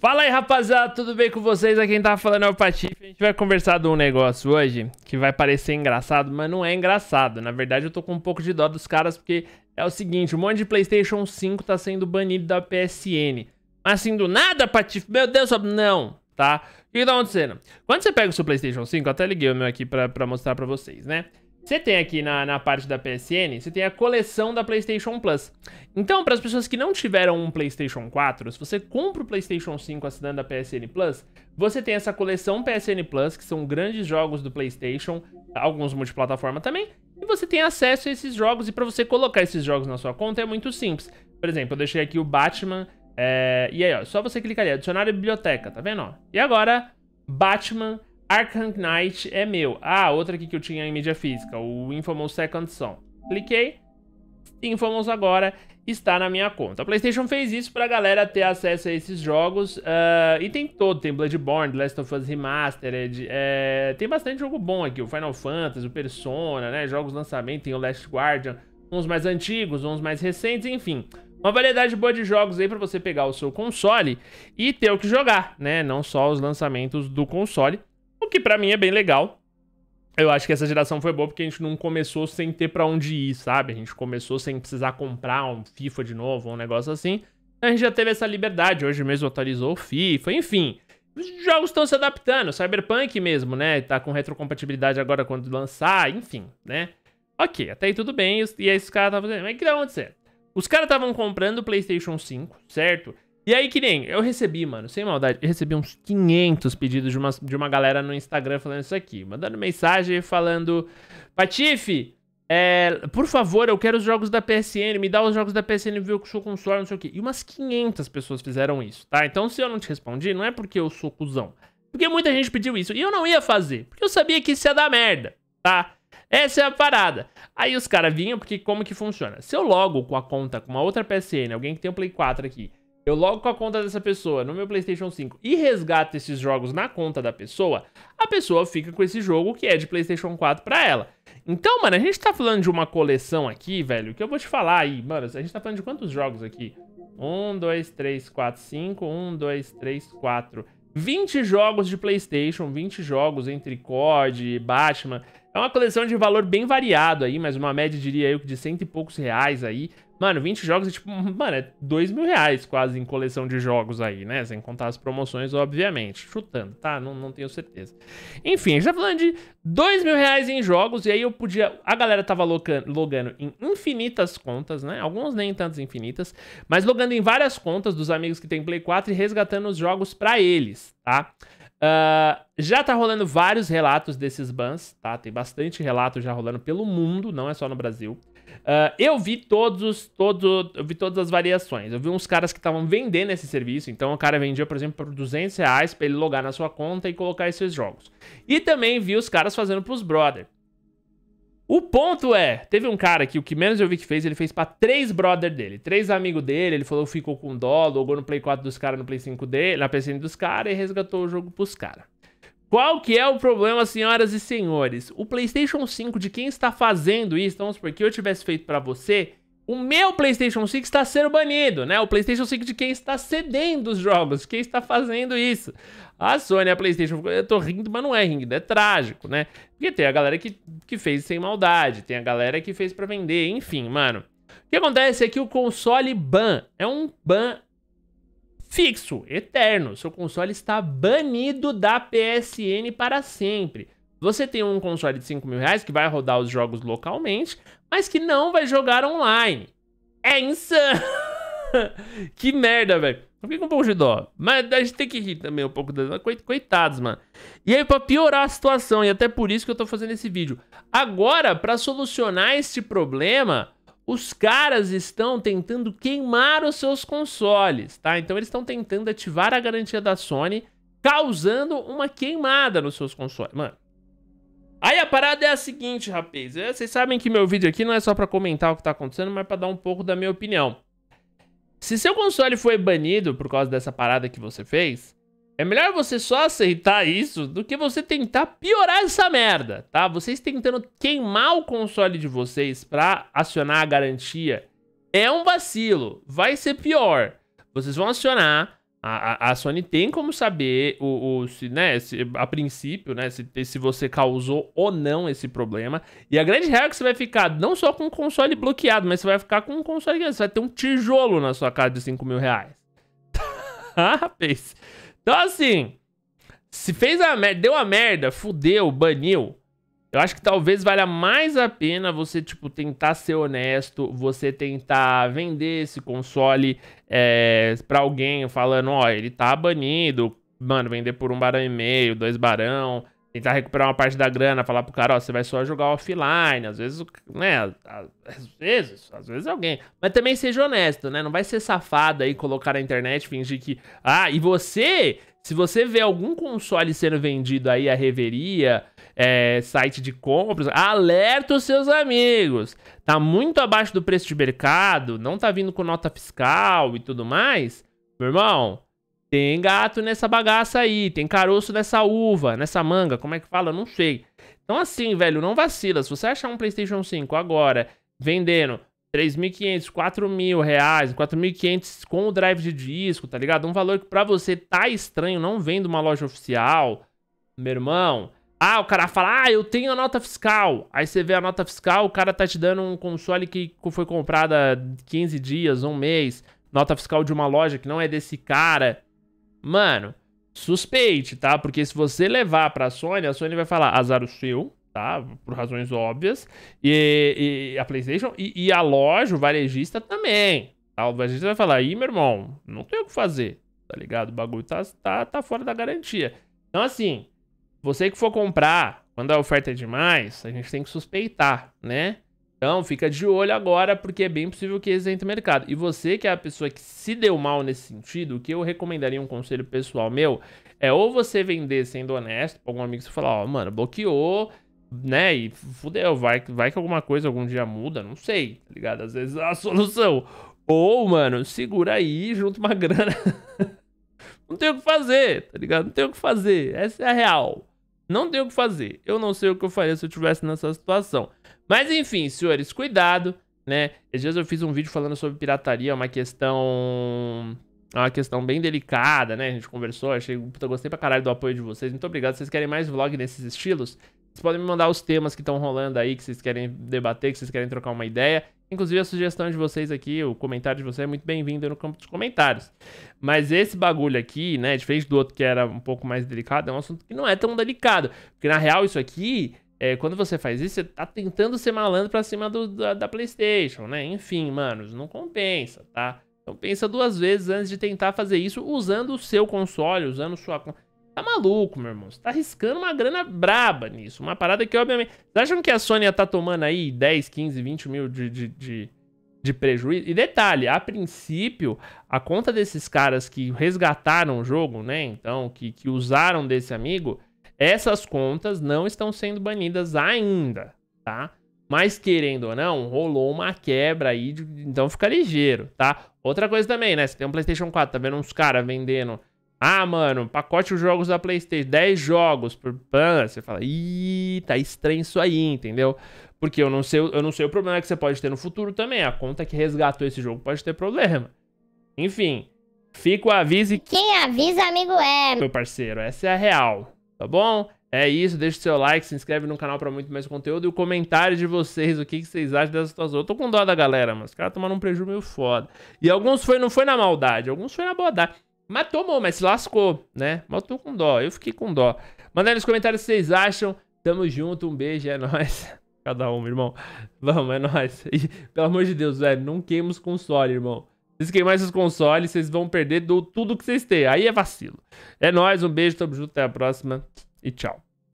Fala aí, rapaziada, tudo bem com vocês? Aqui quem tá falando é o Patife. A gente vai conversar de um negócio hoje que vai parecer engraçado, mas não é engraçado. Na verdade, eu tô com um pouco de dó dos caras porque é o seguinte, um monte de PlayStation 5 tá sendo banido da PSN. Mas assim, do nada, Patife, meu Deus, não, tá? O que tá acontecendo? Quando você pega o seu PlayStation 5, eu até liguei o meu aqui pra, pra mostrar pra vocês, né? Você tem aqui na, na parte da PSN, você tem a coleção da PlayStation Plus. Então, para as pessoas que não tiveram um PlayStation 4, se você compra o PlayStation 5 assinando a PSN Plus, você tem essa coleção PSN Plus, que são grandes jogos do PlayStation, alguns multiplataforma também, e você tem acesso a esses jogos. E para você colocar esses jogos na sua conta é muito simples. Por exemplo, eu deixei aqui o Batman, é... e aí, ó, só você clicar ali, adicionar a biblioteca, tá vendo? Ó? E agora, Batman Arkham Knight é meu. Ah, outra aqui que eu tinha em mídia física, o Infamous Second Son. Cliquei. Infamous agora está na minha conta. A PlayStation fez isso para a galera ter acesso a esses jogos. Uh, e tem todo, tem Bloodborne, Last of Us Remastered, é, tem bastante jogo bom aqui. O Final Fantasy, o Persona, né? Jogos lançamento, tem o Last Guardian, uns mais antigos, uns mais recentes, enfim. Uma variedade boa de jogos aí para você pegar o seu console e ter o que jogar, né? Não só os lançamentos do console, o que para mim é bem legal. Eu acho que essa geração foi boa porque a gente não começou sem ter para onde ir, sabe? A gente começou sem precisar comprar um FIFA de novo, um negócio assim. A gente já teve essa liberdade. Hoje mesmo atualizou o FIFA, enfim. Os jogos estão se adaptando, Cyberpunk mesmo, né? Tá com retrocompatibilidade agora quando lançar, enfim, né? Ok, até aí tudo bem. E aí os caras estavam fazendo. Mas o que tá acontecendo? Os caras estavam comprando o PlayStation 5, certo? E aí, que nem, eu recebi, mano, sem maldade, eu recebi uns 500 pedidos de uma, de uma galera no Instagram falando isso aqui, mandando mensagem falando, Patife, é, por favor, eu quero os jogos da PSN, me dá os jogos da PSN, viu que sou console, não sei o quê. E umas 500 pessoas fizeram isso, tá? Então, se eu não te respondi, não é porque eu sou cuzão. Porque muita gente pediu isso, e eu não ia fazer, porque eu sabia que isso ia dar merda, tá? Essa é a parada. Aí os caras vinham, porque como que funciona? Se eu logo com a conta com uma outra PSN, alguém que tem o Play 4 aqui, eu logo com a conta dessa pessoa no meu PlayStation 5 e resgato esses jogos na conta da pessoa, a pessoa fica com esse jogo que é de PlayStation 4 pra ela. Então, mano, a gente tá falando de uma coleção aqui, velho, que eu vou te falar aí, mano, a gente tá falando de quantos jogos aqui? 1, 2, 3, 4, 5, 1, 2, 3, 4. 20 jogos de PlayStation, 20 jogos entre COD, Batman. É uma coleção de valor bem variado aí, mas uma média diria eu de cento e poucos reais aí. Mano, 20 jogos é tipo, mano, é 2 mil reais quase em coleção de jogos aí, né? Sem contar as promoções, obviamente. Chutando, tá? Não, não tenho certeza. Enfim, a gente tá falando de 2 mil reais em jogos, e aí eu podia. A galera tava logando, logando em infinitas contas, né? Alguns nem tantas infinitas, mas logando em várias contas dos amigos que tem Play 4 e resgatando os jogos para eles, tá? Uh, já tá rolando vários relatos desses bans, tá? Tem bastante relato já rolando pelo mundo, não é só no Brasil. Uh, eu vi todos, todo, eu vi todas as variações. Eu vi uns caras que estavam vendendo esse serviço. Então o cara vendia, por exemplo, por 200 reais pra ele logar na sua conta e colocar esses jogos. E também vi os caras fazendo pros brother. O ponto é, teve um cara que o que menos eu vi que fez, ele fez para três brother dele, três amigos dele, ele falou ficou com dó, logou no Play 4 dos caras, no Play 5 dele, na pc dos caras e resgatou o jogo pros caras. Qual que é o problema, senhoras e senhores? O PlayStation 5 de quem está fazendo isso, vamos supor que eu tivesse feito para você, o meu PlayStation 5 está sendo banido, né? O PlayStation 5 de quem está cedendo os jogos, quem está fazendo isso. A Sony, a PlayStation, eu tô rindo, mas não é rindo, é trágico, né? Porque tem a galera que, que fez sem maldade, tem a galera que fez para vender, enfim, mano. O que acontece é que o console ban é um ban fixo, eterno. Seu console está banido da PSN para sempre. Você tem um console de 5 mil reais que vai rodar os jogos localmente, mas que não vai jogar online. É insano! que merda, velho. Eu fiquei um pouco de dó. Mas a gente tem que rir também um pouco das... Coitados, mano. E aí, pra piorar a situação, e até por isso que eu tô fazendo esse vídeo. Agora, para solucionar este problema, os caras estão tentando queimar os seus consoles, tá? Então eles estão tentando ativar a garantia da Sony, causando uma queimada nos seus consoles. Mano, Aí a parada é a seguinte, rapaz. É, vocês sabem que meu vídeo aqui não é só pra comentar o que tá acontecendo, mas pra dar um pouco da minha opinião. Se seu console foi banido por causa dessa parada que você fez, é melhor você só aceitar isso do que você tentar piorar essa merda, tá? Vocês tentando queimar o console de vocês pra acionar a garantia é um vacilo. Vai ser pior. Vocês vão acionar. A, a, Sony tem como saber o, o se, né, se, a princípio, né, se, se você causou ou não esse problema. E a grande real é que você vai ficar não só com o console bloqueado, mas você vai ficar com um console. Você vai ter um tijolo na sua casa de 5 mil reais. Tá, então, assim, se fez a merda, deu a merda, fudeu, baniu. Eu acho que talvez valha mais a pena você, tipo, tentar ser honesto, você tentar vender esse console é, pra alguém falando, ó, ele tá banido, mano, vender por um barão e meio, dois barão, tentar recuperar uma parte da grana, falar pro cara, ó, você vai só jogar offline, às vezes, né, às vezes, às vezes alguém. Mas também seja honesto, né, não vai ser safado aí, colocar na internet, fingir que, ah, e você, se você vê algum console sendo vendido aí a reveria, é, site de compras, alerta os seus amigos, tá muito abaixo do preço de mercado, não tá vindo com nota fiscal e tudo mais, meu irmão, tem gato nessa bagaça aí, tem caroço nessa uva, nessa manga, como é que fala? não sei. Então assim, velho, não vacila. Se você achar um PlayStation 5 agora vendendo 3.500, mil reais, 4.500 com o drive de disco, tá ligado? Um valor que pra você tá estranho, não vendo uma loja oficial, meu irmão. Ah, o cara fala, ah, eu tenho a nota fiscal. Aí você vê a nota fiscal, o cara tá te dando um console que foi comprado há 15 dias, um mês. Nota fiscal de uma loja que não é desse cara mano, suspeite, tá? Porque se você levar pra Sony, a Sony vai falar azar o seu, tá? Por razões óbvias. E, e a PlayStation e, e, a loja, o varejista também. Tá? O varejista vai falar: ih, meu irmão, não tem o que fazer, tá ligado? O bagulho tá, tá, tá fora da garantia. Então, assim, você que for comprar, quando a oferta é demais, a gente tem que suspeitar, né? Então fica de olho agora, porque é bem possível que eles entrem no mercado. E você que é a pessoa que se deu mal nesse sentido, o que eu recomendaria um conselho pessoal meu é ou você vender sendo honesto para algum amigo você falar, ó, oh, mano, bloqueou, né? E fudeu, vai, vai que alguma coisa algum dia muda, não sei, tá ligado? Às vezes é a solução. Ou, mano, segura aí, junta uma grana. não tem o que fazer, tá ligado? Não tem o que fazer. Essa é a real. Não tem o que fazer. Eu não sei o que eu faria se eu estivesse nessa situação. Mas enfim, senhores, cuidado, né? Às vezes eu fiz um vídeo falando sobre pirataria, uma questão é uma questão bem delicada, né? A gente conversou, achei, puta, gostei pra caralho do apoio de vocês. Muito obrigado. Se vocês querem mais vlog nesses estilos, vocês podem me mandar os temas que estão rolando aí, que vocês querem debater, que vocês querem trocar uma ideia. Inclusive, a sugestão de vocês aqui, o comentário de vocês é muito bem-vindo no campo dos comentários. Mas esse bagulho aqui, né, diferente do outro que era um pouco mais delicado, é um assunto que não é tão delicado. Porque, na real, isso aqui, é, quando você faz isso, você tá tentando ser malandro pra cima do, da, da PlayStation, né? Enfim, manos, não compensa, tá? Então pensa duas vezes antes de tentar fazer isso usando o seu console, usando sua Tá maluco, meu irmão. Você tá arriscando uma grana braba nisso. Uma parada que, obviamente. Vocês acham que a Sony tá tomando aí 10, 15, 20 mil de, de, de, de prejuízo? E detalhe, a princípio, a conta desses caras que resgataram o jogo, né? Então, que, que usaram desse amigo, essas contas não estão sendo banidas ainda, tá? Mas querendo ou não, rolou uma quebra aí, de... então fica ligeiro, tá? Outra coisa também, né? Você tem um PlayStation 4, tá vendo uns caras vendendo ah, mano, pacote os jogos da PlayStation, 10 jogos por pan. Você fala, ih, tá estranho isso aí, entendeu? Porque eu não sei, eu não sei o problema que você pode ter no futuro também. A conta que resgatou esse jogo pode ter problema. Enfim, fica o aviso. Quem avisa, amigo é. Meu parceiro, essa é a real, tá bom? É isso, deixa o seu like, se inscreve no canal para muito mais conteúdo e o comentário de vocês, o que, que vocês acham dessa situação. Eu tô com dó da galera, mas os caras tomaram um prejuízo meio foda. E alguns foi, não foi na maldade, alguns foi na bondade. Mas tomou, mas se lascou, né? Mas eu tô com dó, eu fiquei com dó. Manda aí nos comentários o que vocês acham. Tamo junto, um beijo, é nóis. Cada um, irmão. Vamos, é nóis. E, pelo amor de Deus, velho, não queima os consoles, irmão. Se queimar esses consoles, vocês vão perder do tudo que vocês têm. Aí é vacilo. É nóis, um beijo, tamo junto, até a próxima e tchau.